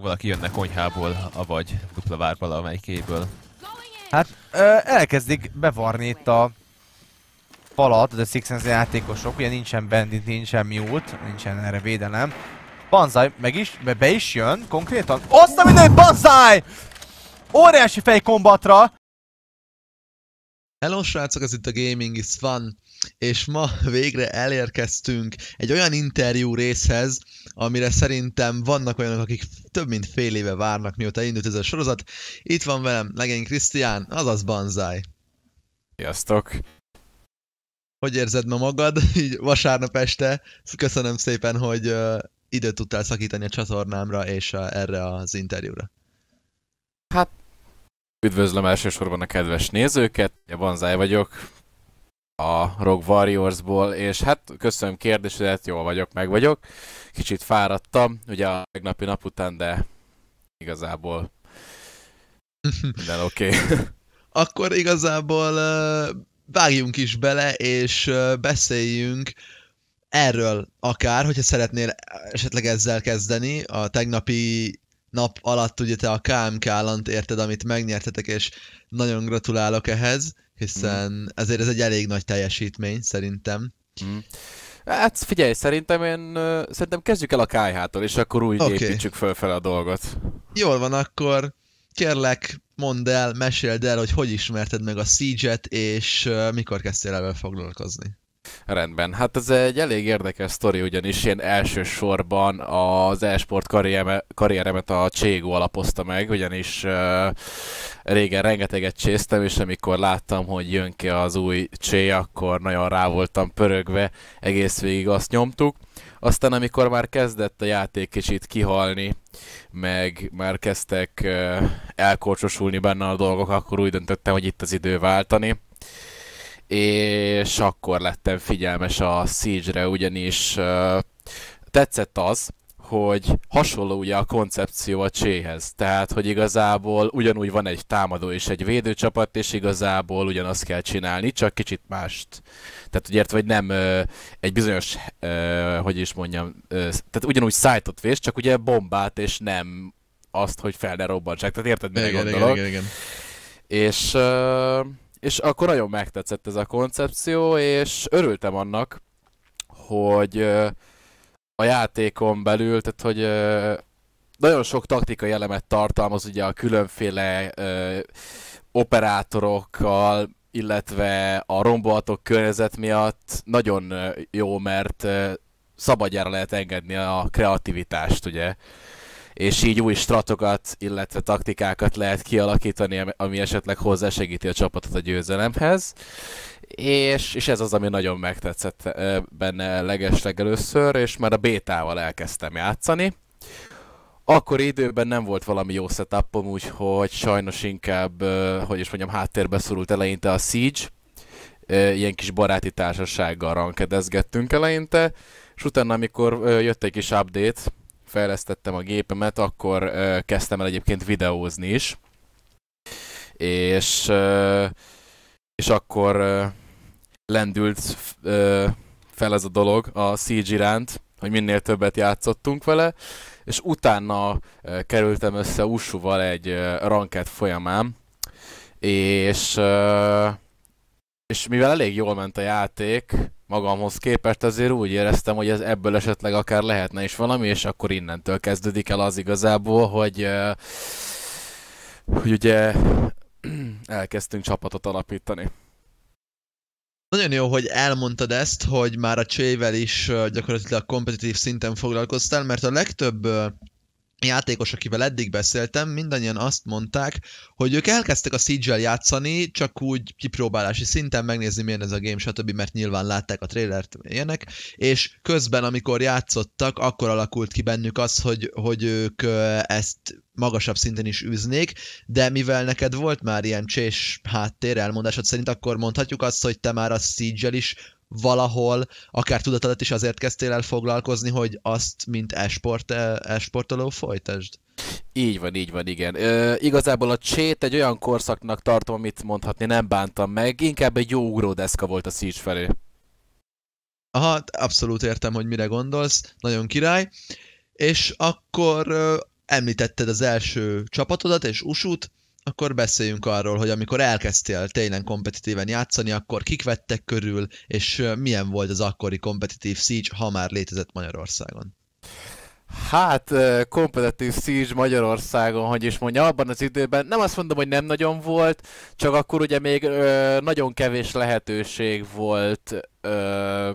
Valaki jönne konyhából, avagy dupla vár valamelyikéből. Hát ö, elkezdik bevarni itt a falat, de Six Sense játékosok, ugye nincsen bandit, nincsen mute, nincsen erre védelem. Banzai meg is, be, be is jön, konkrétan. Azt a mindenit, Banzai! Óriási fejkombatra! Hello srácok, ez itt a Gaming is Fun és ma végre elérkeztünk egy olyan interjú részhez, amire szerintem vannak olyanok, akik több mint fél éve várnak, mióta indult ez a sorozat. Itt van velem legény Krisztián, azaz Banzai. Sziasztok! Hogy érzed ma magad, így vasárnap este? Köszönöm szépen, hogy uh, időt tudtál szakítani a csatornámra és a, erre az interjúra. Hát, üdvözlöm elsősorban a kedves nézőket, ugye Banzai vagyok, a Rogue Warriorsból, és hát köszönöm kérdésedet, jól vagyok, meg vagyok. Kicsit fáradtam, ugye a tegnapi nap után, de igazából minden oké. Okay. Akkor igazából uh, vágjunk is bele, és uh, beszéljünk erről akár, hogyha szeretnél esetleg ezzel kezdeni, a tegnapi nap alatt ugye te a KMK állant érted, amit megnyertetek, és nagyon gratulálok ehhez, hiszen mm. ezért ez egy elég nagy teljesítmény szerintem. Mm. Hát figyelj, szerintem én, szerintem kezdjük el a KH-tól, és akkor úgy okay. építsük fel a dolgot. Jól van, akkor kérlek, mondd el, meséld el, hogy hogy ismerted meg a Siege-et, és mikor kezdtél el foglalkozni. Rendben. Hát ez egy elég érdekes sztori, ugyanis én elsősorban az e-sport karrieremet a Cségó alapozta meg, ugyanis uh, régen rengeteget csésztem, és amikor láttam, hogy jön ki az új csé, akkor nagyon rá voltam pörögve, egész végig azt nyomtuk. Aztán amikor már kezdett a játék kicsit kihalni, meg már kezdtek uh, elkorcsosulni benne a dolgok, akkor úgy döntöttem, hogy itt az idő váltani és akkor lettem figyelmes a Siege-re, ugyanis uh, tetszett az, hogy hasonló ugye a koncepció a cséhez. Tehát, hogy igazából ugyanúgy van egy támadó és egy védőcsapat, és igazából ugyanazt kell csinálni, csak kicsit mást. Tehát, ugye, vagy nem egy bizonyos, hogy is mondjam, tehát ugyanúgy szájtot vész, csak ugye bombát, és nem azt, hogy fel ne robbantsák. Tehát érted, mire igen, gondolok? Igen, igen, igen. És és akkor nagyon megtetszett ez a koncepció, és örültem annak, hogy a játékon belül, tehát hogy nagyon sok taktikai elemet tartalmaz, ugye a különféle operátorokkal, illetve a rombolatok környezet miatt nagyon jó, mert szabadjára lehet engedni a kreativitást, ugye és így új stratokat, illetve taktikákat lehet kialakítani, ami esetleg hozzásegíti a csapatot a győzelemhez. És, és ez az, ami nagyon megtetszett benne legesleg először, és már a bétával elkezdtem játszani. Akkor időben nem volt valami jó setupom, úgyhogy sajnos inkább, hogy is mondjam, háttérbe szorult eleinte a Siege, ilyen kis baráti társasággal rankedezgettünk eleinte, és utána, amikor jött egy kis update, fejlesztettem a gépemet, akkor kezdtem el egyébként videózni is. És, és akkor lendült fel ez a dolog a Siege iránt, hogy minél többet játszottunk vele, és utána kerültem össze Usuval egy ranket folyamán, és, és mivel elég jól ment a játék, magamhoz képest azért úgy éreztem, hogy ez ebből esetleg akár lehetne is valami, és akkor innentől kezdődik el az igazából, hogy, hogy ugye elkezdtünk csapatot alapítani. Nagyon jó, hogy elmondtad ezt, hogy már a csével is gyakorlatilag kompetitív szinten foglalkoztál, mert a legtöbb játékos, akivel eddig beszéltem, mindannyian azt mondták, hogy ők elkezdtek a siege játszani, csak úgy kipróbálási szinten megnézni, milyen ez a game, stb., mert nyilván látták a trailert, ilyenek, és közben, amikor játszottak, akkor alakult ki bennük az, hogy, hogy ők ezt magasabb szinten is üznék, de mivel neked volt már ilyen csés háttér elmondásod szerint, akkor mondhatjuk azt, hogy te már a siege is valahol, akár tudatodat is azért kezdtél el foglalkozni, hogy azt, mint esport, esportoló folytasd? Így van, így van, igen. Ö, igazából a csét egy olyan korszaknak tartom, amit mondhatni nem bántam meg, inkább egy jó ugródeszka volt a Siege felé. Aha, abszolút értem, hogy mire gondolsz, nagyon király. És akkor ö, említetted az első csapatodat és usút, akkor beszéljünk arról, hogy amikor elkezdtél tényleg kompetitíven játszani, akkor kik vettek körül, és milyen volt az akkori kompetitív Siege, ha már létezett Magyarországon? Hát, kompetitív Siege Magyarországon, hogy is mondja, abban az időben nem azt mondom, hogy nem nagyon volt, csak akkor ugye még ö, nagyon kevés lehetőség volt ö,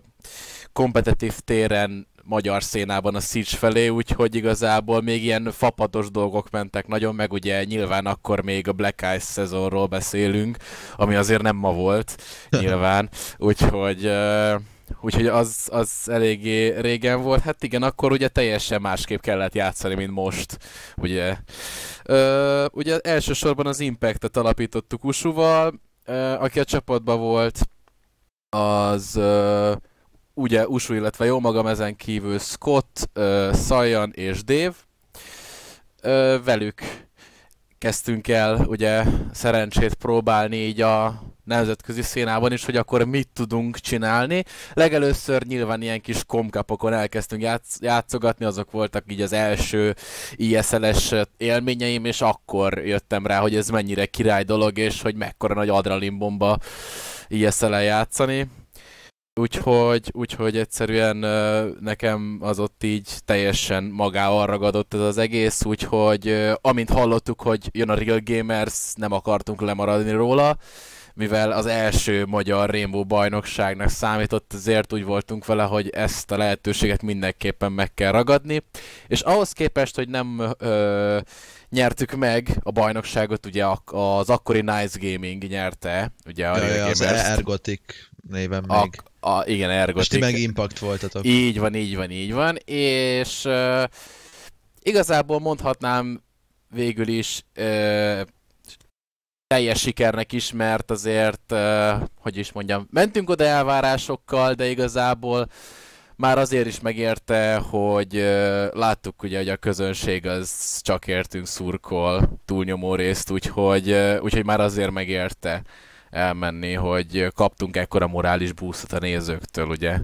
kompetitív téren magyar szénában a Szics felé, úgyhogy igazából még ilyen fapatos dolgok mentek nagyon, meg ugye nyilván akkor még a Black Ice szezonról beszélünk, ami azért nem ma volt, nyilván, úgyhogy... Uh, úgyhogy az, az eléggé régen volt. Hát igen, akkor ugye teljesen másképp kellett játszani, mint most, ugye. Ö, ugye elsősorban az Impact-et alapítottuk Usuval, aki a csapatban volt, az ö, ugye Usu, illetve jó magam ezen kívül Scott, uh, Sajan és Dave. Uh, velük kezdtünk el ugye szerencsét próbálni így a nemzetközi szénában is, hogy akkor mit tudunk csinálni. Legelőször nyilván ilyen kis komkapokon elkezdtünk játsz- játszogatni, azok voltak így az első ISL-es élményeim, és akkor jöttem rá, hogy ez mennyire király dolog, és hogy mekkora nagy adrenalin bomba isl el játszani. Úgyhogy, úgyhogy egyszerűen nekem az ott így teljesen magával ragadott ez az egész, úgyhogy amint hallottuk, hogy jön a Real Gamers, nem akartunk lemaradni róla, mivel az első magyar Rainbow bajnokságnak számított, ezért úgy voltunk vele, hogy ezt a lehetőséget mindenképpen meg kell ragadni. És ahhoz képest, hogy nem ö, nyertük meg a bajnokságot, ugye az akkori Nice Gaming nyerte, ugye a Real Gamers. Az Ergotik néven még. Ak- a, igen, ergotik. És ti meg impact voltatok. Így van, így van, így van. És uh, igazából mondhatnám végül is uh, teljes sikernek is, mert azért, uh, hogy is mondjam, mentünk oda elvárásokkal, de igazából már azért is megérte, hogy uh, láttuk ugye, hogy a közönség az csak értünk szurkol túlnyomó részt, úgyhogy, uh, úgyhogy már azért megérte elmenni, hogy kaptunk ekkora morális búszot a nézőktől, ugye,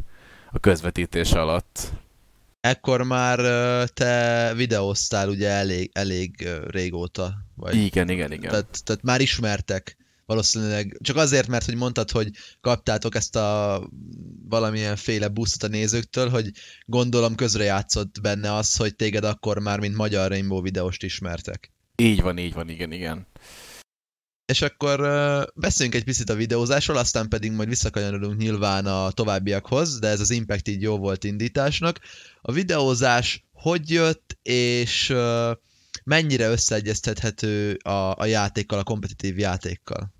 a közvetítés alatt. Ekkor már te videóztál ugye elég, elég régóta. Vagy... Igen, igen, igen. Tehát, tehát már ismertek valószínűleg. Csak azért, mert hogy mondtad, hogy kaptátok ezt a valamilyen féle buszot a nézőktől, hogy gondolom közrejátszott benne az, hogy téged akkor már, mint magyar Rainbow videóst ismertek. Így van, így van, igen, igen és akkor beszéljünk egy picit a videózásról, aztán pedig majd visszakanyarodunk nyilván a továbbiakhoz, de ez az Impact így jó volt indításnak. A videózás hogy jött, és mennyire összeegyeztethető a, a játékkal, a kompetitív játékkal?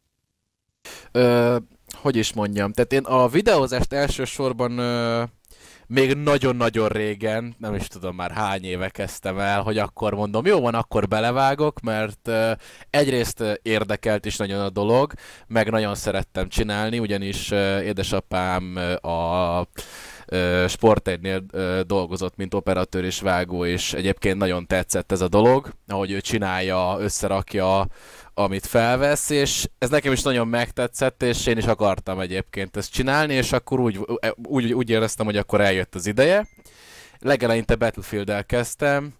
Ö, hogy is mondjam, tehát én a videózást elsősorban ö, még nagyon-nagyon régen, nem is tudom már hány éve kezdtem el, hogy akkor mondom, jó van, akkor belevágok, mert egyrészt érdekelt is nagyon a dolog, meg nagyon szerettem csinálni, ugyanis édesapám a Sport dolgozott, mint operatőr és vágó, és egyébként nagyon tetszett ez a dolog, ahogy ő csinálja, összerakja, amit felvesz, és ez nekem is nagyon megtetszett, és én is akartam egyébként ezt csinálni, és akkor úgy, e, úgy, úgy éreztem, hogy akkor eljött az ideje. Legeleinte Battlefield-el kezdtem,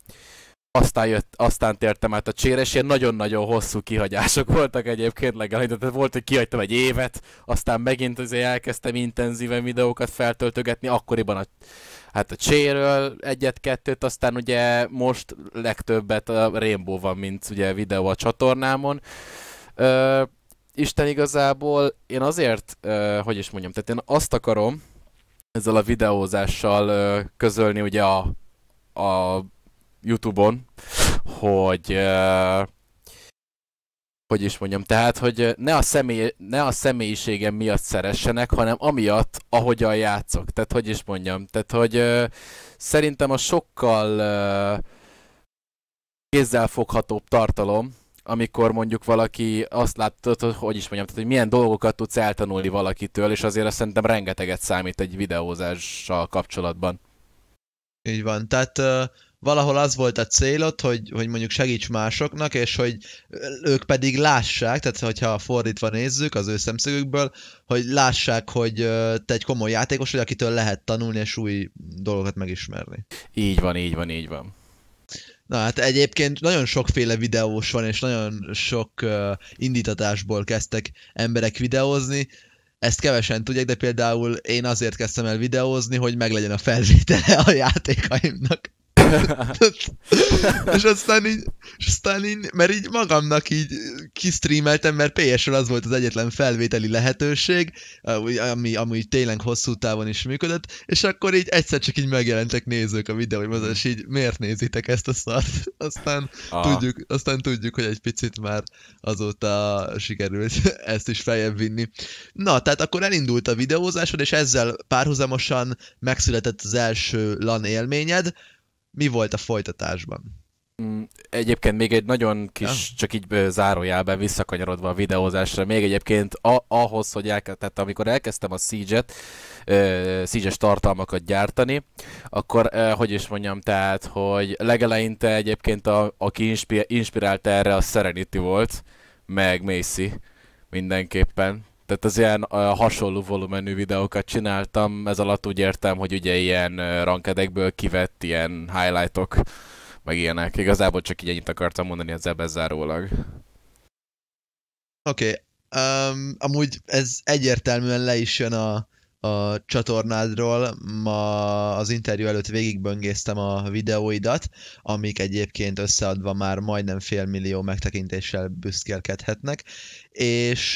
aztán, jött, aztán tértem át a és ilyen nagyon-nagyon hosszú kihagyások voltak egyébként legalább, tehát volt, hogy kihagytam egy évet, aztán megint azért elkezdtem intenzíven videókat feltöltögetni, akkoriban a, hát a cséről egyet-kettőt, aztán ugye most legtöbbet a Rainbow van, mint ugye videó a csatornámon. Ö, Isten igazából én azért, ö, hogy is mondjam, tehát én azt akarom ezzel a videózással ö, közölni ugye a, a YouTube-on, hogy hogy is mondjam, tehát, hogy ne a, személy, ne a személyiségem miatt szeressenek, hanem amiatt, ahogyan játszok. Tehát, hogy is mondjam, tehát, hogy szerintem a sokkal uh, kézzelfoghatóbb tartalom, amikor mondjuk valaki azt látod, hogy is mondjam, tehát, hogy milyen dolgokat tudsz eltanulni valakitől, és azért azt szerintem rengeteget számít egy videózással kapcsolatban. Így van, tehát uh valahol az volt a célod, hogy, hogy mondjuk segíts másoknak, és hogy ők pedig lássák, tehát hogyha fordítva nézzük az ő szemszögükből, hogy lássák, hogy te egy komoly játékos vagy, akitől lehet tanulni és új dolgokat megismerni. Így van, így van, így van. Na hát egyébként nagyon sokféle videós van, és nagyon sok uh, indítatásból kezdtek emberek videózni, ezt kevesen tudják, de például én azért kezdtem el videózni, hogy meglegyen a felvétele a játékaimnak. és aztán így, és aztán így, mert így magamnak így kistreameltem, mert ps az volt az egyetlen felvételi lehetőség, ami amúgy tényleg hosszú távon is működött, és akkor így egyszer csak így megjelentek nézők a videó, hogy és így miért nézitek ezt a szart? Aztán, ah. tudjuk, aztán tudjuk, hogy egy picit már azóta sikerült ezt is feljebb vinni. Na, tehát akkor elindult a videózásod, és ezzel párhuzamosan megszületett az első LAN élményed, mi volt a folytatásban? Mm, egyébként még egy nagyon kis, ja. csak így zárójelben visszakanyarodva a videózásra, még egyébként a, ahhoz, hogy elke, tehát amikor elkezdtem a Siege-et, uh, Siege-es tartalmakat gyártani, akkor uh, hogy is mondjam, tehát, hogy legeleinte egyébként a, aki inspi- inspirált erre a Serenity volt, meg Macy mindenképpen. Tehát az ilyen uh, hasonló volumenű videókat csináltam, ez alatt úgy értem, hogy ugye ilyen uh, rankedekből kivett ilyen highlightok, meg ilyenek. Igazából csak így ennyit akartam mondani az ebben zárólag. Oké, okay. um, amúgy ez egyértelműen le is jön a a csatornádról. Ma az interjú előtt végigböngésztem a videóidat, amik egyébként összeadva már majdnem fél millió megtekintéssel büszkélkedhetnek, és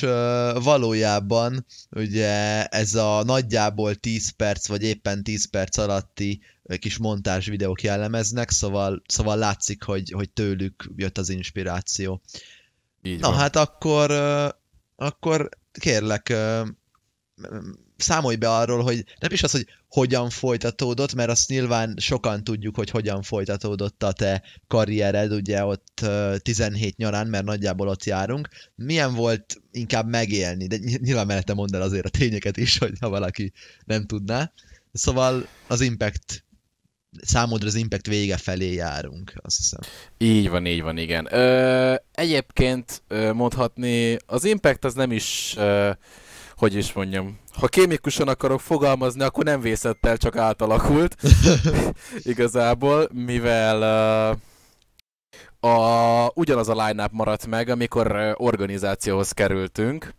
valójában ugye ez a nagyjából 10 perc, vagy éppen 10 perc alatti kis montás videók jellemeznek, szóval, szóval látszik, hogy, hogy tőlük jött az inspiráció. Így Na van. hát akkor, akkor kérlek, számolj be arról, hogy nem is az, hogy hogyan folytatódott, mert azt nyilván sokan tudjuk, hogy hogyan folytatódott a te karriered, ugye ott 17 nyarán, mert nagyjából ott járunk. Milyen volt inkább megélni? De nyilván mellette mondd el azért a tényeket is, hogyha valaki nem tudná. Szóval az impact számodra az impact vége felé járunk, azt hiszem. Így van, így van, igen. Ö, egyébként mondhatni, az impact az nem is ö, hogy is mondjam, ha kémikusan akarok fogalmazni, akkor nem vészett el, csak átalakult igazából, mivel uh, a, ugyanaz a line maradt meg, amikor organizációhoz kerültünk,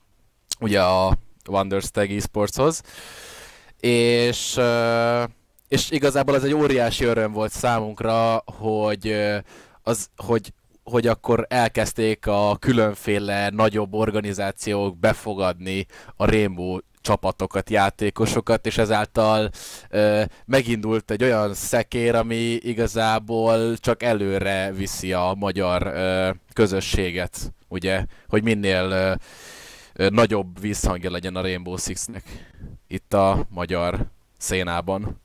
ugye a Wonderstag eSportshoz, és, uh, és igazából ez egy óriási öröm volt számunkra, hogy, uh, az, hogy hogy akkor elkezdték a különféle nagyobb organizációk befogadni a Rainbow csapatokat, játékosokat, és ezáltal ö, megindult egy olyan szekér, ami igazából csak előre viszi a magyar ö, közösséget, ugye, hogy minél ö, ö, nagyobb visszhangja legyen a Rainbow Six-nek itt a magyar szénában.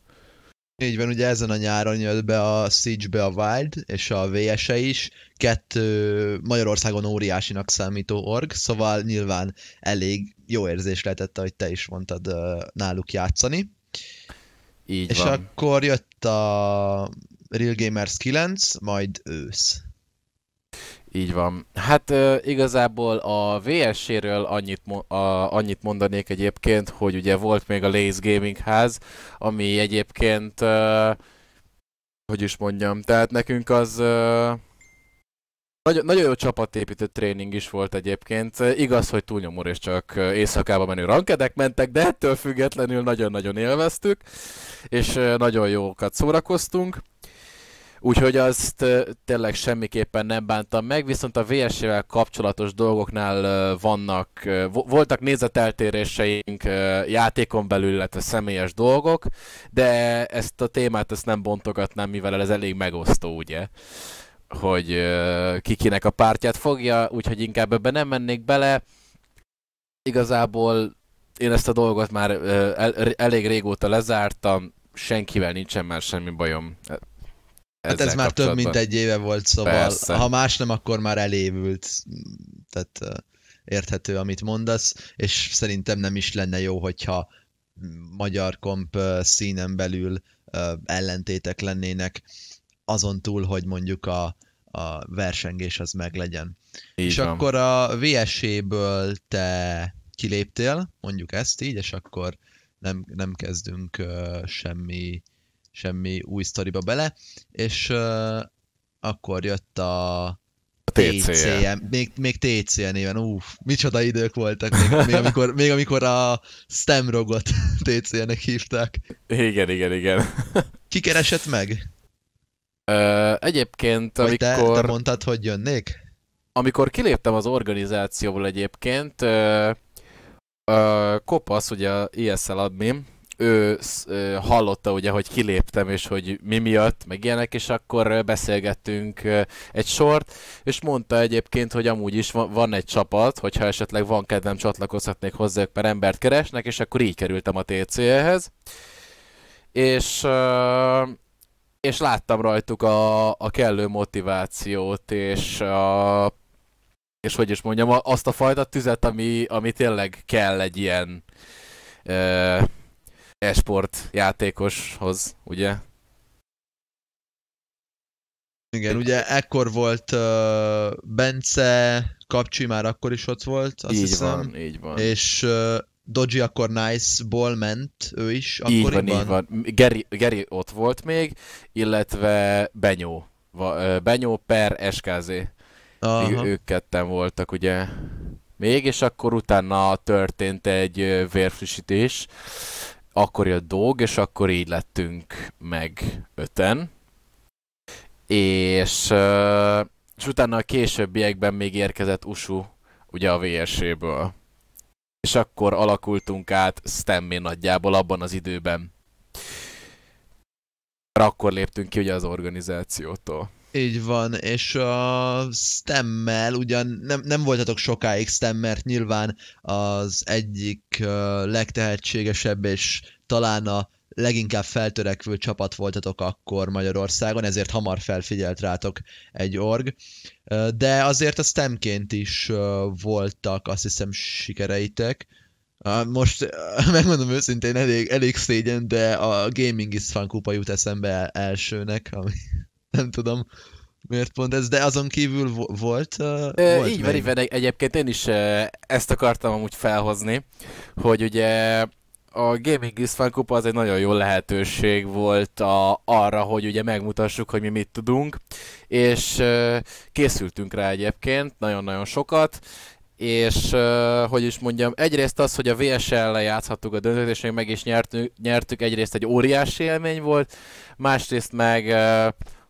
Így van, ugye ezen a nyáron jött be a Siege-be a Wild, és a VSE is, kettő Magyarországon óriásinak számító org, szóval nyilván elég jó érzés lehetett, ahogy te is mondtad, náluk játszani. Így és van. akkor jött a Real Gamers 9, majd ősz. Így van. Hát uh, igazából a VSC-ről annyit, mo- annyit mondanék egyébként, hogy ugye volt még a Lace Gaming ház, ami egyébként, uh, hogy is mondjam, tehát nekünk az uh, nagyon, nagyon jó csapatépítő tréning is volt egyébként. Igaz, hogy túlnyomor és csak éjszakába menő rankedek mentek, de ettől függetlenül nagyon-nagyon élveztük, és nagyon jókat szórakoztunk. Úgyhogy azt tényleg semmiképpen nem bántam meg, viszont a VS-vel kapcsolatos dolgoknál vannak, voltak nézeteltéréseink játékon belül, illetve személyes dolgok, de ezt a témát ezt nem bontogatnám, mivel ez elég megosztó, ugye? hogy kikinek a pártját fogja, úgyhogy inkább ebbe nem mennék bele. Igazából én ezt a dolgot már elég régóta lezártam, senkivel nincsen már semmi bajom. Hát ez már több mint egy éve volt, szóval Persze. ha más nem, akkor már elévült. Tehát érthető, amit mondasz, és szerintem nem is lenne jó, hogyha magyar komp színen belül ellentétek lennének, azon túl, hogy mondjuk a, a versengés az meglegyen. Így és van. akkor a vse ből te kiléptél, mondjuk ezt így, és akkor nem, nem kezdünk uh, semmi semmi új sztoriba bele, és uh, akkor jött a, a TCM, még, még TCM néven, uff, micsoda idők voltak, még, még, amikor, még amikor a Stemrogot TCM-nek hívták. Igen, igen, igen. Ki keresett meg? Ö, egyébként, Vagy amikor... Te, te mondtad, hogy jönnék? Amikor kiléptem az organizációból egyébként, ö, ö, kopasz, ugye a ISL admin, ő hallotta ugye, hogy kiléptem, és hogy mi miatt, meg ilyenek, és akkor beszélgettünk egy sort, és mondta egyébként, hogy amúgy is van, egy csapat, hogyha esetleg van kedvem, csatlakozhatnék hozzájuk, mert embert keresnek, és akkor így kerültem a TCL-hez. És... és láttam rajtuk a, a kellő motivációt, és a, és hogy is mondjam, azt a fajta tüzet, ami, ami tényleg kell egy ilyen esport játékoshoz, ugye? Igen, ugye ekkor volt uh, Bence, Kapcsi már akkor is ott volt, azt így hiszem. Van, így van. És uh, Doji akkor Nice-ból ment ő is így akkoriban. Így van, így van. Geri, Geri ott volt még, illetve Benyó. Benyó per SKZ. Aha. Ők ketten voltak, ugye. Még, és akkor utána történt egy vérfrissítés, akkor jött Dog, és akkor így lettünk meg öten. És, és utána a későbbiekben még érkezett Usu, ugye a VSC-ből. És akkor alakultunk át Stemmi nagyjából abban az időben. Akkor léptünk ki ugye az organizációtól. Így van, és a stemmel, ugyan nem, nem voltatok sokáig stem, mert nyilván az egyik legtehetségesebb és talán a leginkább feltörekvő csapat voltatok akkor Magyarországon, ezért hamar felfigyelt rátok egy org. De azért a stemként is voltak, azt hiszem, sikereitek. Most megmondom őszintén, elég, elég szégyen, de a Gaming is Fun kupa jut eszembe elsőnek, ami nem tudom miért pont ez, de azon kívül volt, uh, volt Így van, így egyébként én is uh, ezt akartam amúgy felhozni, hogy ugye a Gaming is Fun Kupa az egy nagyon jó lehetőség volt a, arra, hogy ugye megmutassuk, hogy mi mit tudunk, és uh, készültünk rá egyébként nagyon-nagyon sokat, és uh, hogy is mondjam, egyrészt az, hogy a vsl játszhattuk a döntőt, és meg is nyertünk, nyertük, egyrészt egy óriási élmény volt, másrészt meg uh,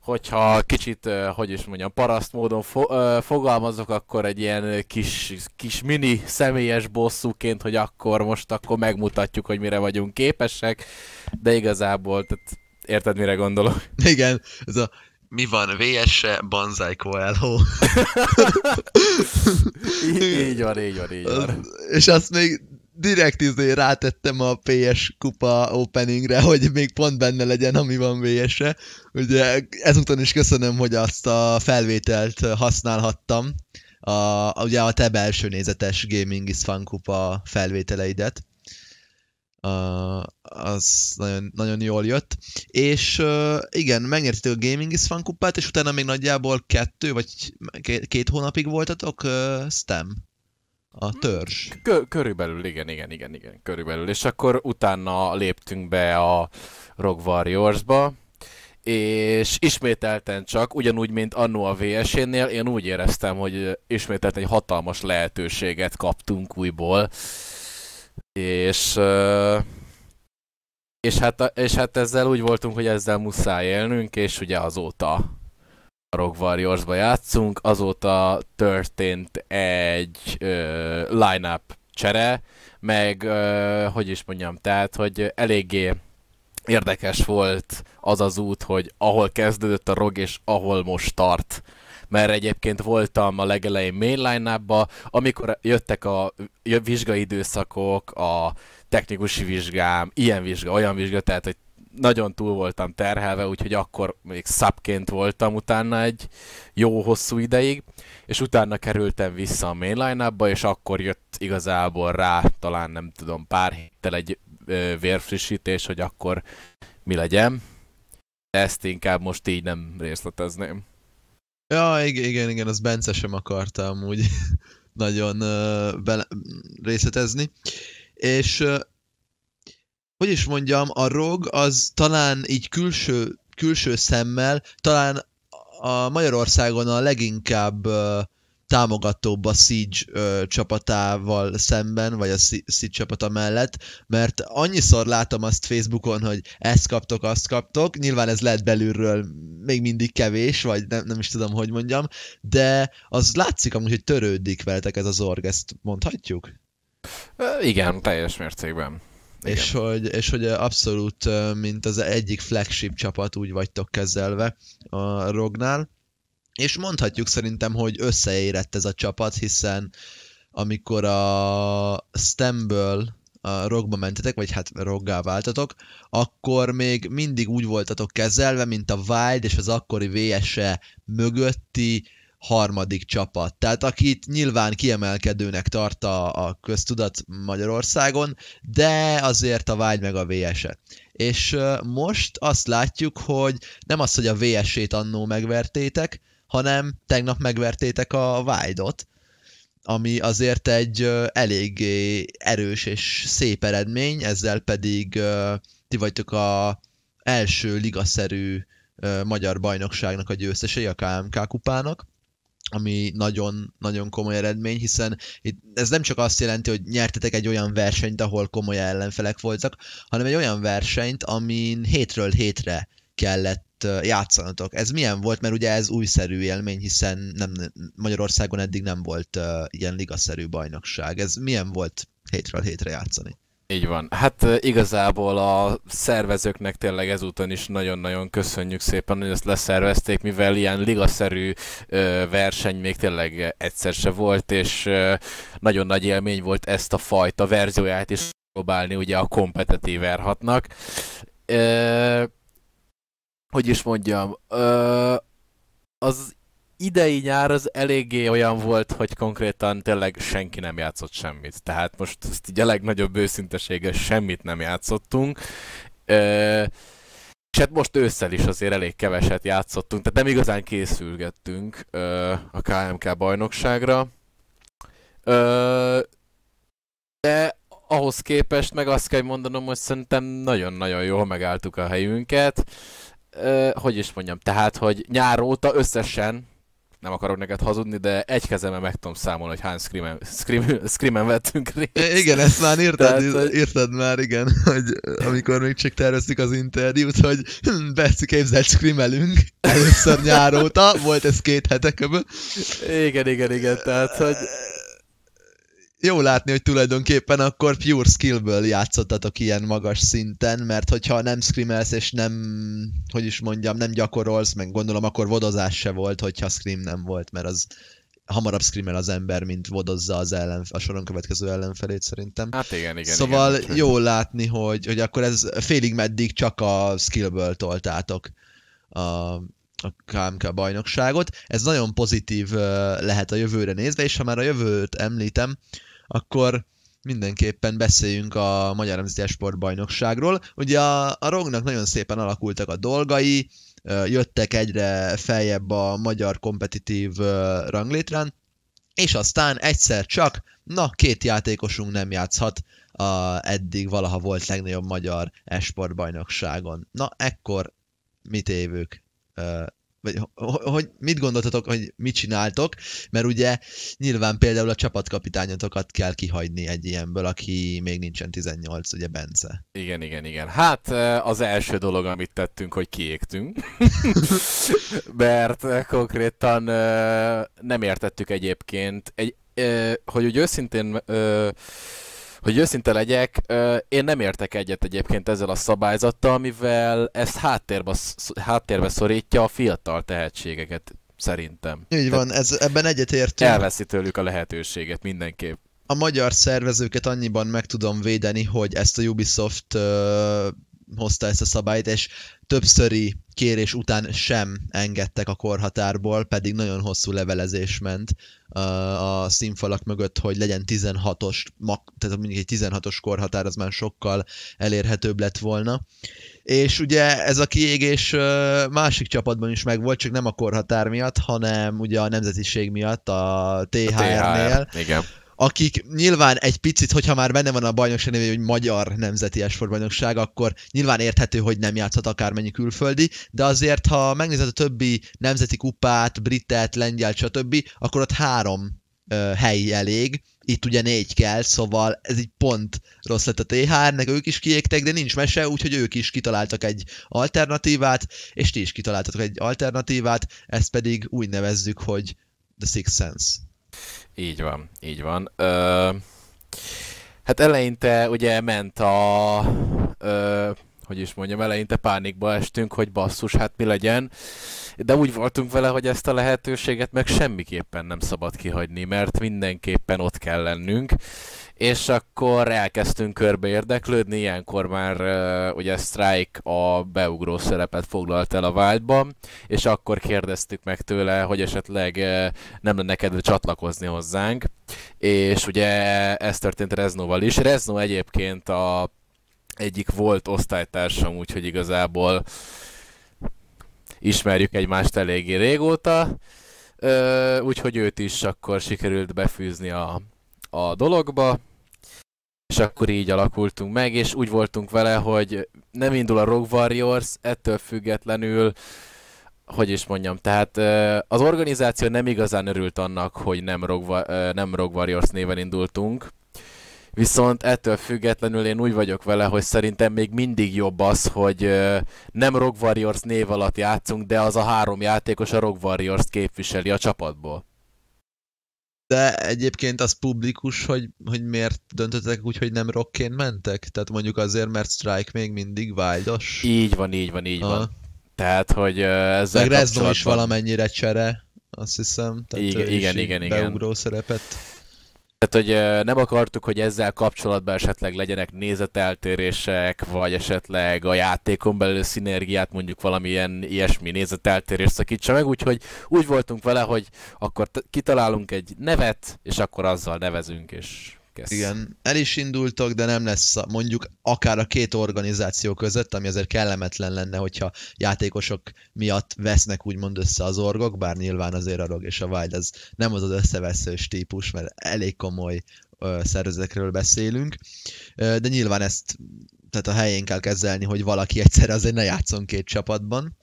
hogyha kicsit, hogy is mondjam, paraszt módon fo- fogalmazok, akkor egy ilyen kis, kis mini személyes bosszúként, hogy akkor most akkor megmutatjuk, hogy mire vagyunk képesek, de igazából, tehát érted, mire gondolok. Igen, ez a mi van, vs Banzai Coelho. így, így van, így van, így van. Az, és azt még direkt izé rátettem a PS kupa openingre, hogy még pont benne legyen, ami van vs e Ugye ezúton is köszönöm, hogy azt a felvételt használhattam, a, ugye a te belső nézetes Gaming is Fun kupa felvételeidet. A, az nagyon, nagyon jól jött. És uh, igen, megnyertétek a Gaming is Fun kupát, és utána még nagyjából kettő vagy két, két hónapig voltatok uh, STEM a törzs. Kör, körülbelül, igen, igen, igen, igen, körülbelül. És akkor utána léptünk be a Rogue Warriors-ba, és ismételten csak, ugyanúgy, mint annó a vs nél én úgy éreztem, hogy ismételten egy hatalmas lehetőséget kaptunk újból, és... És hát, és hát ezzel úgy voltunk, hogy ezzel muszáj élnünk, és ugye azóta Rogue warriors játszunk, azóta történt egy uh, line-up csere, meg uh, hogy is mondjam, tehát, hogy eléggé érdekes volt az az út, hogy ahol kezdődött a rog és ahol most tart mert egyébként voltam a legelején mainline amikor jöttek a vizsgai időszakok, a technikusi vizsgám, ilyen vizsga, olyan vizsga, tehát hogy nagyon túl voltam terhelve, úgyhogy akkor még szabként voltam utána egy jó hosszú ideig, és utána kerültem vissza a mainline és akkor jött igazából rá, talán nem tudom, pár héttel egy ö, vérfrissítés, hogy akkor mi legyen. De ezt inkább most így nem részletezném. Ja, igen, igen, igen, az Bence sem akartam úgy nagyon ö, részletezni. És hogy is mondjam, a rog az talán így külső, külső szemmel, talán a Magyarországon a leginkább támogatóbb a Siege ö, csapatával szemben, vagy a Siege csapata mellett, mert annyiszor látom azt Facebookon, hogy ezt kaptok, azt kaptok, nyilván ez lehet belülről még mindig kevés, vagy nem, nem is tudom, hogy mondjam, de az látszik amúgy, hogy törődik veletek ez az org, ezt mondhatjuk? Igen, teljes mértékben. És hogy, és hogy abszolút, mint az egyik flagship csapat úgy vagytok kezelve a Rognál. És mondhatjuk szerintem, hogy összeérett ez a csapat, hiszen amikor a Stemből a rogba mentetek, vagy hát roggá váltatok, akkor még mindig úgy voltatok kezelve, mint a Wild és az akkori VSE mögötti harmadik csapat. Tehát akit nyilván kiemelkedőnek tart a, a köztudat Magyarországon, de azért a vágy meg a vs e És most azt látjuk, hogy nem az, hogy a VS-ét annó megvertétek, hanem tegnap megvertétek a Vájdot, ami azért egy eléggé erős és szép eredmény, ezzel pedig ti vagytok a első ligaszerű magyar bajnokságnak a győztesei, a KMK kupának ami nagyon, nagyon komoly eredmény, hiszen itt ez nem csak azt jelenti, hogy nyertetek egy olyan versenyt, ahol komoly ellenfelek voltak, hanem egy olyan versenyt, amin hétről hétre kellett játszanatok. Ez milyen volt? Mert ugye ez újszerű élmény, hiszen nem, Magyarországon eddig nem volt uh, ilyen ligaszerű bajnokság. Ez milyen volt hétről hétre játszani? Így van. Hát eh, igazából a szervezőknek tényleg ezúton is nagyon-nagyon köszönjük szépen, hogy ezt leszervezték, mivel ilyen ligaszerű ö, eh, verseny még tényleg egyszer se volt, és ö, eh, nagyon nagy élmény volt ezt a fajta verzióját is próbálni ugye a kompetitív r hogy is mondjam, ö, az idei nyár az eléggé olyan volt, hogy konkrétan tényleg senki nem játszott semmit. Tehát most ezt így a legnagyobb őszinteséggel semmit nem játszottunk. Ö, és hát most ősszel is azért elég keveset játszottunk, tehát nem igazán készülgettünk ö, a KMK bajnokságra. Ö, de ahhoz képest meg azt kell mondanom, hogy szerintem nagyon-nagyon jól megálltuk a helyünket. Ö, hogy is mondjam, tehát, hogy nyár óta összesen nem akarok neked hazudni, de egy kezemben meg tudom számolni, hogy hány screamen, screamen, screamen vettünk részt. É, igen, ezt már írtad, Tehát, hogy... írtad már, igen, hogy amikor még csak terveztük az interjút, hogy hm, Beci képzelt screamelünk először nyáróta, volt ez két hete köbö. Igen, igen, igen, tehát hogy jó látni, hogy tulajdonképpen akkor pure skillből játszottatok ilyen magas szinten, mert hogyha nem scrimelsz és nem, hogy is mondjam, nem gyakorolsz, meg gondolom akkor vodozás se volt, hogyha scream nem volt, mert az hamarabb screamel az ember, mint vodozza az ellen, a soron következő ellenfelét szerintem. Hát igen, igen. Szóval igen, jól látni, hogy, hogy akkor ez félig meddig csak a skillből toltátok a, a KMK bajnokságot. Ez nagyon pozitív lehet a jövőre nézve, és ha már a jövőt említem, akkor mindenképpen beszéljünk a Magyar Nemzeti Sportbajnokságról. Ugye a, a Rognak nagyon szépen alakultak a dolgai, jöttek egyre feljebb a magyar kompetitív ranglétrán, és aztán egyszer csak, na, két játékosunk nem játszhat a eddig valaha volt legnagyobb magyar esportbajnokságon. Na, ekkor mit évők vagy hogy mit gondoltatok, hogy mit csináltok, mert ugye nyilván például a csapatkapitányotokat kell kihagyni egy ilyenből, aki még nincsen 18, ugye Bence? Igen, igen, igen. Hát e, az első dolog, amit tettünk, hogy kiégtünk, mert e, konkrétan e, nem értettük egyébként, egy, hogy úgy őszintén hogy őszinte legyek, én nem értek egyet egyébként ezzel a szabályzattal, mivel ezt háttérbe, háttérbe szorítja a fiatal tehetségeket, szerintem. Így van, ez, ebben egyetértünk. Elveszi tőlük a lehetőséget mindenképp a magyar szervezőket annyiban meg tudom védeni, hogy ezt a Ubisoft uh, hozta ezt a szabályt, és többszöri kérés után sem engedtek a korhatárból, pedig nagyon hosszú levelezés ment a színfalak mögött, hogy legyen 16-os, tehát mindig egy 16-os korhatár, az már sokkal elérhetőbb lett volna. És ugye ez a kiégés másik csapatban is megvolt, csak nem a korhatár miatt, hanem ugye a nemzetiség miatt a THR-nél. A THR, igen akik nyilván egy picit, hogyha már benne van a bajnokság névé, hogy magyar nemzeti esportbajnokság, akkor nyilván érthető, hogy nem játszhat akármennyi külföldi, de azért, ha megnézed a többi nemzeti kupát, britet, lengyel, stb., akkor ott három ö, hely elég, itt ugye négy kell, szóval ez így pont rossz lett a THR-nek, ők is kiégtek, de nincs mese, úgyhogy ők is kitaláltak egy alternatívát, és ti is kitaláltatok egy alternatívát, ezt pedig úgy nevezzük, hogy The Sixth Sense. Így van, így van. Ö, hát eleinte ugye ment a... Ö, hogy is mondjam, eleinte pánikba estünk, hogy basszus, hát mi legyen. De úgy voltunk vele, hogy ezt a lehetőséget meg semmiképpen nem szabad kihagyni, mert mindenképpen ott kell lennünk és akkor elkezdtünk körbe érdeklődni, ilyenkor már uh, ugye Strike a beugró szerepet foglalt el a Wildban, és akkor kérdeztük meg tőle, hogy esetleg uh, nem lenne kedve csatlakozni hozzánk, és ugye ez történt Reznóval is. Reznó egyébként a egyik volt osztálytársam, úgyhogy igazából ismerjük egymást eléggé régóta, uh, úgyhogy őt is akkor sikerült befűzni a a dologba, és akkor így alakultunk meg, és úgy voltunk vele, hogy nem indul a Rogue Warriors, ettől függetlenül, hogy is mondjam, tehát az organizáció nem igazán örült annak, hogy nem Rogue, nem Rogue Warriors néven indultunk, Viszont ettől függetlenül én úgy vagyok vele, hogy szerintem még mindig jobb az, hogy nem Rogue Warriors név alatt játszunk, de az a három játékos a Rogue Warriors képviseli a csapatból. De egyébként az publikus, hogy, hogy miért döntöttek úgy, hogy nem rockként mentek? Tehát mondjuk azért, mert Strike még mindig vágyos. Így van, így van, így Aha. van. Tehát, hogy ez Meg kapcsolatban... is valamennyire csere, azt hiszem. Tehát igen, igen, igen, igen. Beugró szerepet tehát, hogy nem akartuk, hogy ezzel kapcsolatban esetleg legyenek nézeteltérések, vagy esetleg a játékon belül szinergiát mondjuk valamilyen ilyesmi nézeteltérés szakítsa meg, úgyhogy úgy voltunk vele, hogy akkor kitalálunk egy nevet, és akkor azzal nevezünk, és kesz. Igen, el is indultak, de nem lesz mondjuk akár a két organizáció között, ami azért kellemetlen lenne, hogyha játékosok miatt vesznek úgymond össze az orgok, bár nyilván azért a ROG és a Wild az nem az az összeveszős típus, mert elég komoly szervezetekről beszélünk, de nyilván ezt tehát a helyén kell kezelni, hogy valaki egyszer azért ne játszon két csapatban.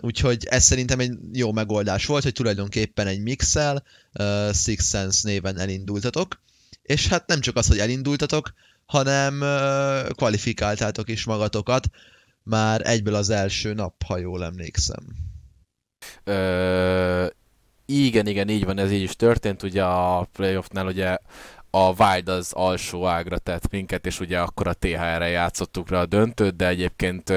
Úgyhogy ez szerintem egy jó megoldás volt, hogy tulajdonképpen egy mixel, Six Sense néven elindultatok, és hát nem csak az, hogy elindultatok, hanem kvalifikáltátok is magatokat, már egyből az első nap, ha jól emlékszem. Ö, igen, igen, így van, ez így is történt, ugye a playoffnál ugye a Wild az alsó ágra tett minket, és ugye akkor a THR-re játszottuk rá a döntőt, de egyébként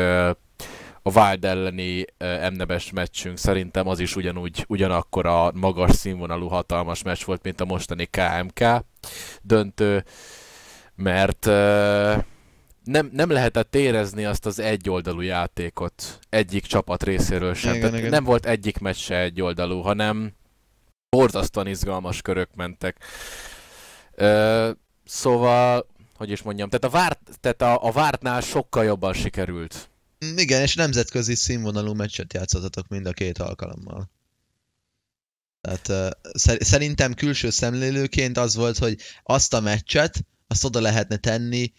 a Wild elleni emnebes meccsünk szerintem az is ugyanúgy, ugyanakkor a magas színvonalú hatalmas meccs volt, mint a mostani KMK döntő, mert nem, nem lehetett érezni azt az egyoldalú játékot egyik csapat részéről sem. Igen, Tehát igen. Nem volt egyik meccs se egyoldalú, hanem borzasztóan izgalmas körök mentek. szóval, hogy is mondjam, tehát a, várt, tehát a, a vártnál sokkal jobban sikerült igen, és nemzetközi színvonalú meccset játszottatok mind a két alkalommal. Tehát uh, szerintem külső szemlélőként az volt, hogy azt a meccset, azt oda lehetne tenni,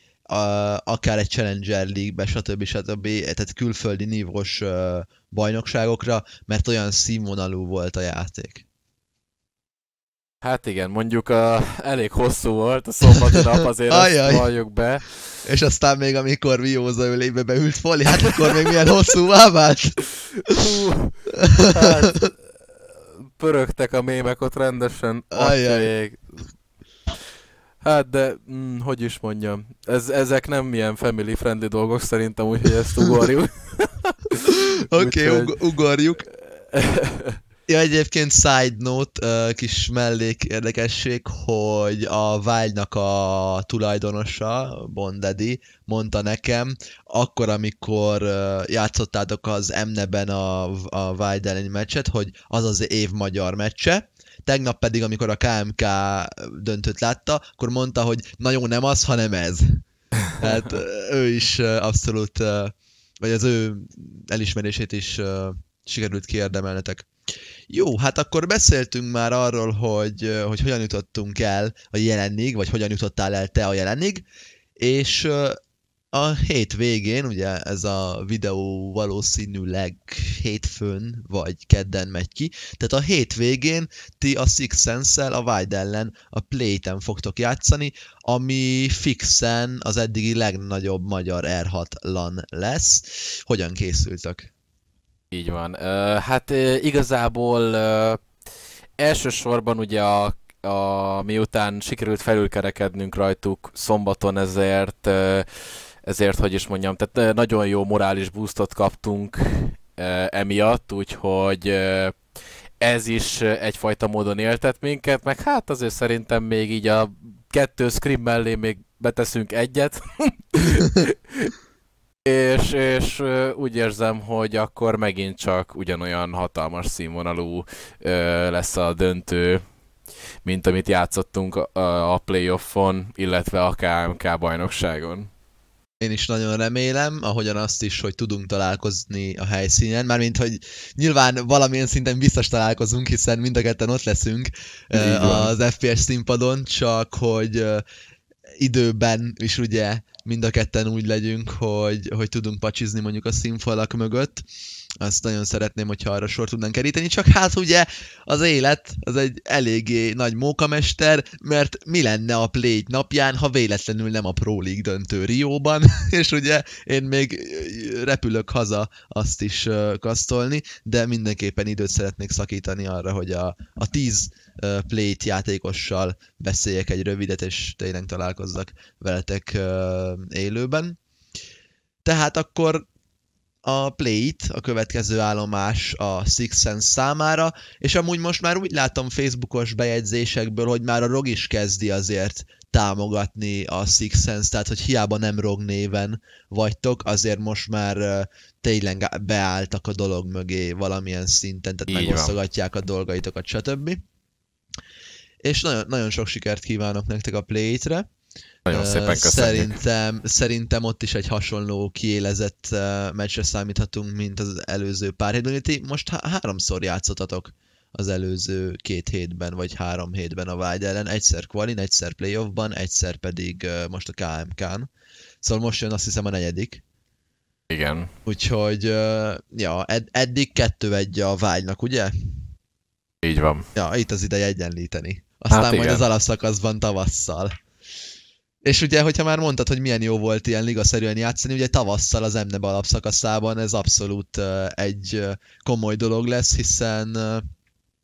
akár egy Challenger League-be, stb. stb. Tehát külföldi nívós uh, bajnokságokra, mert olyan színvonalú volt a játék. Hát igen, mondjuk a, elég hosszú volt a szombati nap, azért Ajaj. azt halljuk be. És aztán még amikor Vióza ülébe beült Foli, hát akkor még milyen hosszú vált? Hát, pörögtek a mémek ott rendesen. Ajaj. Hát de, hm, hogy is mondjam, ez, ezek nem ilyen family friendly dolgok szerintem, úgyhogy ezt ugorjuk. Oké, okay, ugorjuk. Ja, egyébként side note, kis mellék érdekesség, hogy a vágynak a tulajdonosa, Bondedi, mondta nekem, akkor, amikor játszottátok az Emneben a, a vágy elleni meccset, hogy az az év magyar meccse, tegnap pedig, amikor a KMK döntőt látta, akkor mondta, hogy nagyon nem az, hanem ez. Tehát ő is abszolút, vagy az ő elismerését is sikerült kiérdemelnetek. Jó, hát akkor beszéltünk már arról, hogy, hogy hogyan jutottunk el a jelenig, vagy hogyan jutottál el te a jelenig, és a hét végén, ugye ez a videó valószínűleg hétfőn vagy kedden megy ki, tehát a hét végén ti a Six sense a Wide ellen a play fogtok játszani, ami fixen az eddigi legnagyobb magyar R6 LAN lesz. Hogyan készültek? Így van. Hát igazából elsősorban ugye a, a miután sikerült felülkerekednünk rajtuk szombaton, ezért ezért, hogy is mondjam, tehát nagyon jó morális boostot kaptunk emiatt, úgyhogy ez is egyfajta módon éltet minket, meg hát azért szerintem még így a kettő scrim mellé még beteszünk egyet, És, és úgy érzem, hogy akkor megint csak ugyanolyan hatalmas színvonalú lesz a döntő, mint amit játszottunk a playoffon, illetve a KMK bajnokságon. Én is nagyon remélem, ahogyan azt is, hogy tudunk találkozni a helyszínen, mármint, hogy nyilván valamilyen szinten biztos találkozunk, hiszen mind a ketten ott leszünk Igen. az FPS színpadon, csak hogy időben is ugye mind a ketten úgy legyünk, hogy, hogy tudunk pacsizni mondjuk a színfalak mögött, azt nagyon szeretném, hogyha arra sor tudnánk keríteni, csak hát ugye az élet az egy eléggé nagy mókamester, mert mi lenne a plégy napján, ha véletlenül nem a Pro League döntő Rióban, és ugye én még repülök haza azt is kasztolni, de mindenképpen időt szeretnék szakítani arra, hogy a, a tíz plét játékossal beszéljek egy rövidet, és tényleg találkozzak veletek élőben. Tehát akkor a play a következő állomás a Six Sense számára, és amúgy most már úgy látom Facebookos bejegyzésekből, hogy már a ROG is kezdi azért támogatni a Six Sense, tehát hogy hiába nem ROG néven vagytok, azért most már tényleg beálltak a dolog mögé valamilyen szinten, tehát Így megosztogatják van. a dolgaitokat, stb. És nagyon, nagyon sok sikert kívánok nektek a Play-re. Nagyon szépen köszönjük. Szerintem, szerintem ott is egy hasonló kiélezett meccsre számíthatunk, mint az előző pár hétben. Ti most há- háromszor játszottatok az előző két hétben, vagy három hétben a vágy ellen. Egyszer Qualin, egyszer playoffban, egyszer pedig most a KMK-n. Szóval most jön azt hiszem a negyedik. Igen. Úgyhogy, ja, ed- eddig kettő egy a vágynak, ugye? Így van. Ja, itt az ideje egyenlíteni. Hát Aztán hát majd igen. az alapszakaszban tavasszal. És ugye, hogyha már mondtad, hogy milyen jó volt ilyen ligaszerűen játszani, ugye tavasszal az Emneb alapszakaszában ez abszolút egy komoly dolog lesz, hiszen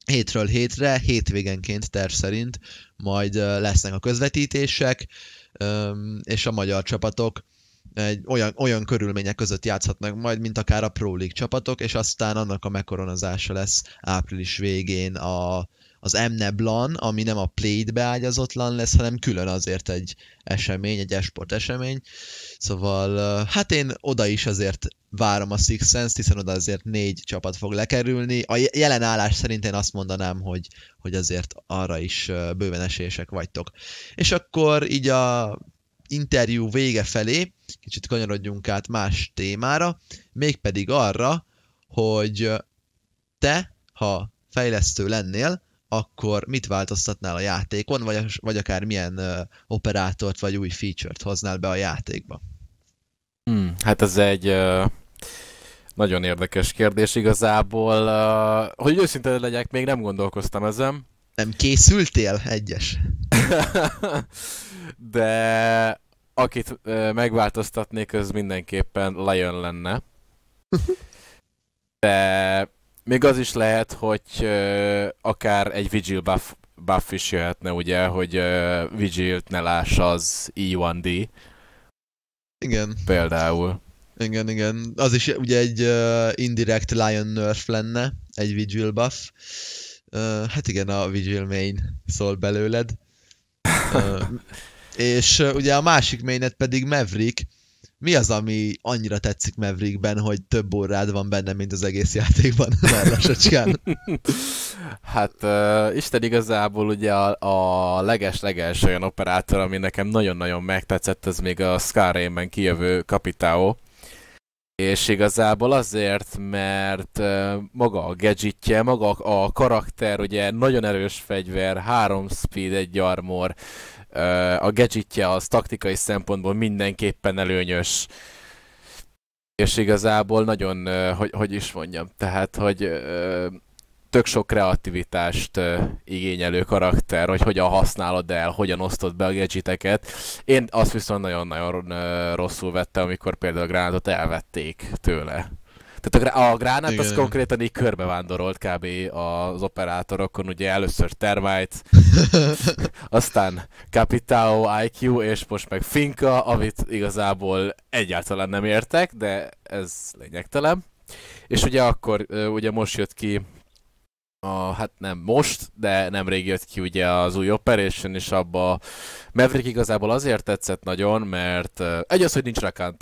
hétről hétre, hétvégenként terv szerint majd lesznek a közvetítések, és a magyar csapatok egy olyan, olyan körülmények között játszhatnak majd, mint akár a Pro League csapatok, és aztán annak a megkoronozása lesz április végén a az Emneblan, ami nem a plate t beágyazatlan lesz, hanem külön azért egy esemény, egy esport esemény. Szóval hát én oda is azért várom a Six Sense, hiszen oda azért négy csapat fog lekerülni. A jelen állás szerint én azt mondanám, hogy, hogy azért arra is bőven esélyesek vagytok. És akkor így a interjú vége felé kicsit kanyarodjunk át más témára, mégpedig arra, hogy te, ha fejlesztő lennél, akkor mit változtatnál a játékon, vagy, vagy akár milyen uh, operátort, vagy új feature-t hoznál be a játékba? Hmm, hát ez egy uh, nagyon érdekes kérdés igazából. Uh, hogy őszinte legyek, még nem gondolkoztam ezen. Nem készültél egyes? De akit uh, megváltoztatnék, az mindenképpen Lion lenne. De még az is lehet, hogy uh, akár egy Vigil buff, buff is jöhetne, ugye, hogy uh, Vigilt ne láss az E1D. Igen. Például. Igen, igen. Az is ugye egy uh, indirect Lion nerf lenne, egy Vigil buff. Uh, hát igen, a Vigil main szól belőled. Uh, és uh, ugye a másik mainet pedig Maverick, mi az, ami annyira tetszik Maverickben, hogy több órád van benne, mint az egész játékban? Lassacskán. hát uh, Isten igazából ugye a, a leges-leges olyan operátor, ami nekem nagyon-nagyon megtetszett, ez még a Skyrim-ben kijövő kapitáó. És igazából azért, mert uh, maga a gadgetje, maga a karakter, ugye nagyon erős fegyver, három speed, egy armor, uh, a gadgetje az taktikai szempontból mindenképpen előnyös, és igazából nagyon, hogy, hogy is mondjam, tehát, hogy tök sok kreativitást igényelő karakter, hogy hogyan használod el, hogyan osztod be a gadgeteket. Én azt viszont nagyon-nagyon rosszul vettem, amikor például a gránátot elvették tőle. Tehát a, a gránát igen, az igen. konkrétan így körbevándorolt kb. az operátorokon, ugye először Termite, aztán Capitao, IQ, és most meg Finka, amit igazából egyáltalán nem értek, de ez lényegtelen. És ugye akkor, ugye most jött ki a, hát nem most, de nemrég jött ki ugye az új Operation, és abba Maverick igazából azért tetszett nagyon, mert egy az, hogy nincs rá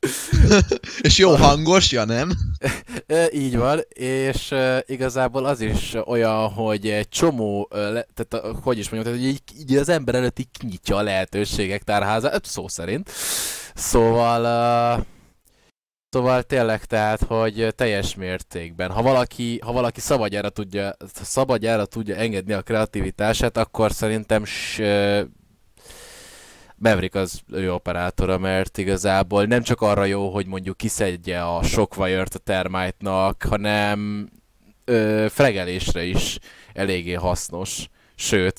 és jó hangos, ja nem? E, így van, és e, igazából az is olyan, hogy egy csomó, e, tehát hogy is mondjam, tehát így, így az ember előtt így kinyitja a lehetőségek tárházát, szó szerint. Szóval... Uh... Szóval tényleg tehát, hogy teljes mértékben. Ha valaki, ha valaki szabadjára tudja, szabadjára tudja engedni a kreativitását, akkor szerintem s, Maverick az ő operátora, mert igazából nem csak arra jó, hogy mondjuk kiszedje a shockvire-t a termájtnak, hanem ö, fregelésre is eléggé hasznos. Sőt,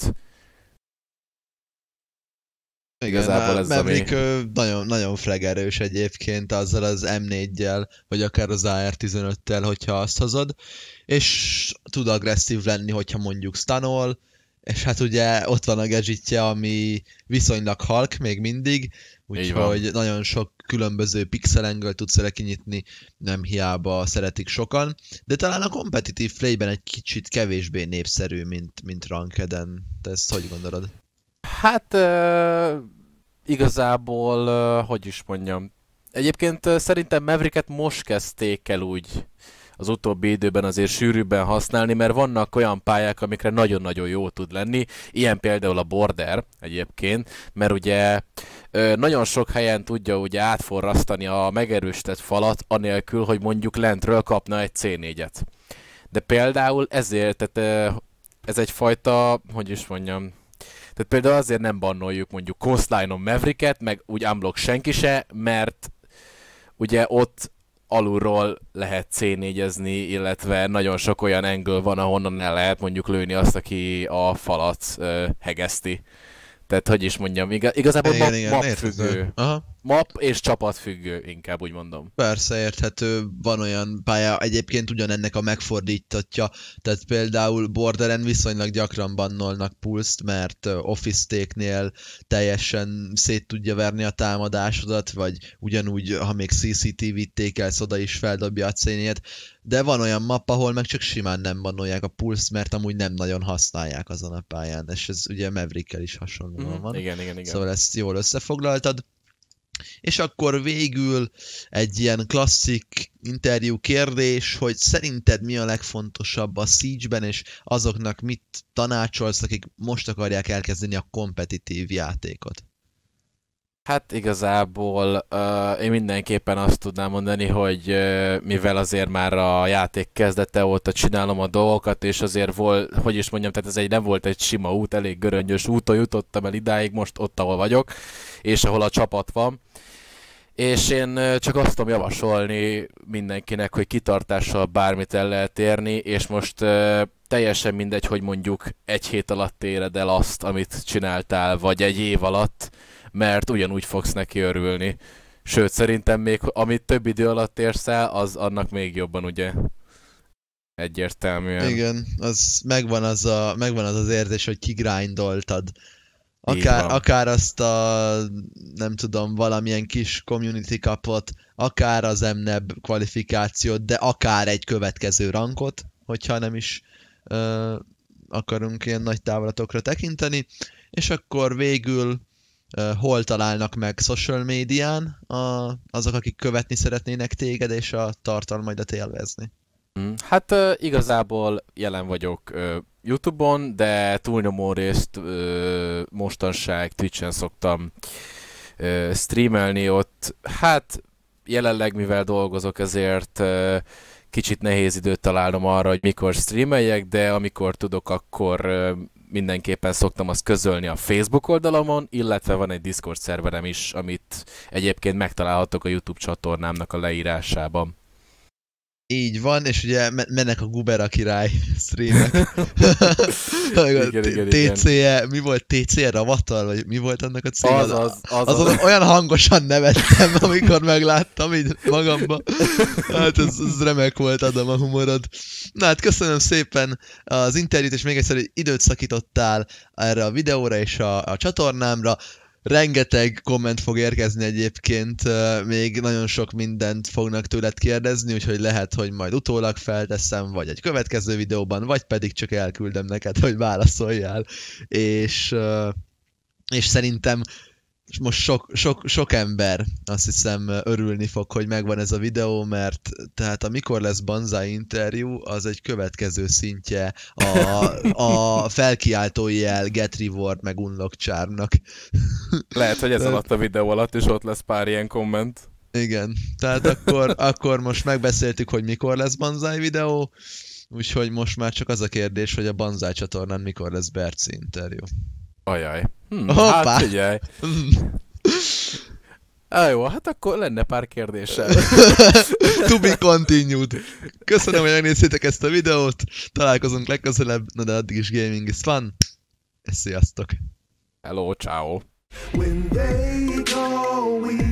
igen, Igazából hát ez Maverick ami... nagyon, nagyon fregerős egyébként azzal az M4-jel, vagy akár az AR-15-tel, hogyha azt hozod, és tud agresszív lenni, hogyha mondjuk stanol, és hát ugye ott van a gadgetje, ami viszonylag halk még mindig, úgyhogy nagyon sok különböző pixelengel tudsz vele kinyitni, nem hiába szeretik sokan, de talán a kompetitív playben egy kicsit kevésbé népszerű, mint, mint Rankeden. Te ezt hogy gondolod? Hát uh, igazából, uh, hogy is mondjam, Egyébként szerintem Mavericket most kezdték el úgy az utóbbi időben azért sűrűbben használni, mert vannak olyan pályák, amikre nagyon-nagyon jó tud lenni, ilyen például a border egyébként, mert ugye nagyon sok helyen tudja ugye átforrasztani a megerősített falat, anélkül, hogy mondjuk lentről kapna egy C4-et. De például ezért, tehát ez egyfajta, hogy is mondjam, tehát például azért nem bannoljuk mondjuk Coastline-on meg úgy unblock senki se, mert ugye ott alulról lehet c 4 illetve nagyon sok olyan engel van, ahonnan el lehet mondjuk lőni azt, aki a falat ö, hegeszti. Tehát, hogy is mondjam, igaz, igazából igen, ma, igen, függő. Aha. Map és csapat függő, inkább úgy mondom. Persze, érthető. Van olyan pálya, egyébként ugyanennek a megfordítatja. Tehát például Borderen viszonylag gyakran bannolnak pulszt, mert office téknél teljesen szét tudja verni a támadásodat, vagy ugyanúgy, ha még cctv tékelsz, oda is feldobja a cénét, De van olyan map, ahol meg csak simán nem bannolják a pulszt, mert amúgy nem nagyon használják azon a pályán. És ez ugye Maverickkel is hasonlóan mm-hmm. van. Igen, igen, igen. Szóval ezt jól összefoglaltad. És akkor végül egy ilyen klasszik interjú kérdés, hogy szerinted mi a legfontosabb a Siege-ben, és azoknak mit tanácsolsz, akik most akarják elkezdeni a kompetitív játékot? Hát igazából uh, én mindenképpen azt tudnám mondani, hogy uh, mivel azért már a játék kezdete óta csinálom a dolgokat, és azért volt, hogy is mondjam, tehát ez egy nem volt egy sima út, elég göröngyös úton jutottam el idáig, most ott, ahol vagyok, és ahol a csapat van és én csak azt tudom javasolni mindenkinek, hogy kitartással bármit el lehet érni, és most teljesen mindegy, hogy mondjuk egy hét alatt éred el azt, amit csináltál, vagy egy év alatt, mert ugyanúgy fogsz neki örülni. Sőt, szerintem még amit több idő alatt érsz el, az annak még jobban, ugye? Egyértelműen. Igen, az megvan az, a, megvan az, az érzés, hogy kigrindoltad Akár, akár azt a, nem tudom, valamilyen kis community kapot, akár az MNEB kvalifikációt, de akár egy következő rankot, hogyha nem is ö, akarunk ilyen nagy távlatokra tekinteni, és akkor végül ö, hol találnak meg social médián a, azok, akik követni szeretnének téged, és a tartalmaidat élvezni? Mm, hát igazából jelen vagyok Youtube-on, de túlnyomó részt ö, mostanság Twitch-en szoktam ö, streamelni ott. Hát jelenleg mivel dolgozok, ezért ö, kicsit nehéz időt találnom arra, hogy mikor streameljek, de amikor tudok, akkor ö, mindenképpen szoktam azt közölni a Facebook oldalamon, illetve van egy Discord szerverem is, amit egyébként megtalálhatok a YouTube csatornámnak a leírásában. Így van, és ugye mennek a Gubera király streamek. TCE, mi volt TCE Ravatar, vagy mi volt annak a cím? Az, az, az, az, az. olyan hangosan nevettem, amikor megláttam így magamba. Hát ez, ez remek volt, adom a humorod. Na hát köszönöm szépen az interjút, és még egyszer, hogy időt szakítottál erre a videóra és a, a csatornámra. Rengeteg komment fog érkezni egyébként, még nagyon sok mindent fognak tőled kérdezni, úgyhogy lehet, hogy majd utólag felteszem, vagy egy következő videóban, vagy pedig csak elküldöm neked, hogy válaszoljál. És, és szerintem és most sok, sok, sok ember azt hiszem örülni fog, hogy megvan ez a videó, mert tehát amikor lesz Banzai interjú, az egy következő szintje a, a felkiáltó jel Get Reward meg Unlock Charmnak. Lehet, hogy ez alatt a videó alatt is ott lesz pár ilyen komment. Igen, tehát akkor, akkor most megbeszéltük, hogy mikor lesz Banzai videó, úgyhogy most már csak az a kérdés, hogy a Banzai csatornán mikor lesz Berci interjú. Ajaj. Hm, Hoppá. hát figyelj. Ah, jó, hát akkor lenne pár kérdésem. to be continued. Köszönöm, hogy megnéztétek ezt a videót. Találkozunk legközelebb, na de addig is gaming is fun. És sziasztok. Hello, ciao. When they go, we